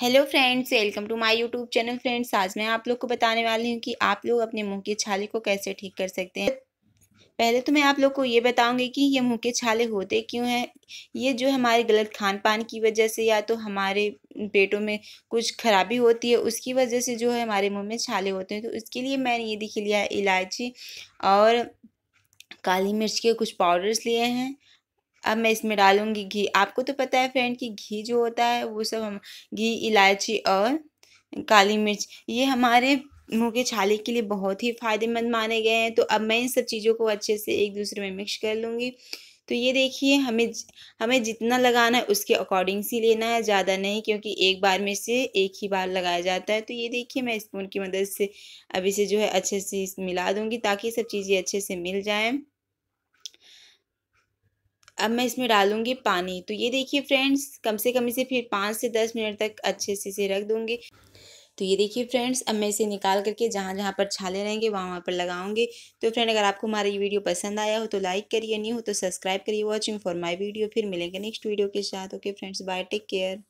hello friends welcome to my YouTube channel friends आज मैं आप लोग को बताने वाली हूँ कि आप लोग अपने मुंह के छाले को कैसे ठीक कर सकते हैं पहले तो मैं आप लोग को ये बताऊंगी कि ये मुंह के छाले होते क्यों हैं ये जो हमारे गलत खान पान की वजह से या तो हमारे पेटों में कुछ खराबी होती है उसकी वजह से जो है हमारे मुँह में छाले होते हैं तो उसके लिए मैंने ये देख लिया है इलायची और काली मिर्च के कुछ पाउडर्स लिए हैं अब मैं इसमें डालूँगी घी आपको तो पता है फ्रेंड कि घी जो होता है वो सब हम घी इलायची और काली मिर्च ये हमारे मुंह के छाले के लिए बहुत ही फ़ायदेमंद माने गए हैं तो अब मैं इन सब चीज़ों को अच्छे से एक दूसरे में मिक्स कर लूँगी तो ये देखिए हमें हमें जितना लगाना है उसके अकॉर्डिंग से लेना है ज़्यादा नहीं क्योंकि एक बार में से एक ही बार लगाया जाता है तो ये देखिए मैं स्पून की मदद से अभी से जो है अच्छे से मिला दूँगी ताकि सब चीज़ें अच्छे से मिल जाएँ अब मैं इसमें डालूँगी पानी तो ये देखिए फ्रेंड्स कम से कम इसे फिर पाँच से दस मिनट तक अच्छे से इसे रख दूँगी तो ये देखिए फ्रेंड्स अब मैं इसे निकाल करके जहाँ जहाँ पर छाले रहेंगे वहाँ वहाँ पर लगाऊंगी तो फ्रेंड अगर आपको हमारा ये वीडियो पसंद आया हो तो लाइक करिए नहीं हो तो सब्सक्राइब करिए वॉचिंग फॉर माई वीडियो फिर मिलेंगे नेक्स्ट वीडियो के साथ okay friends bye take care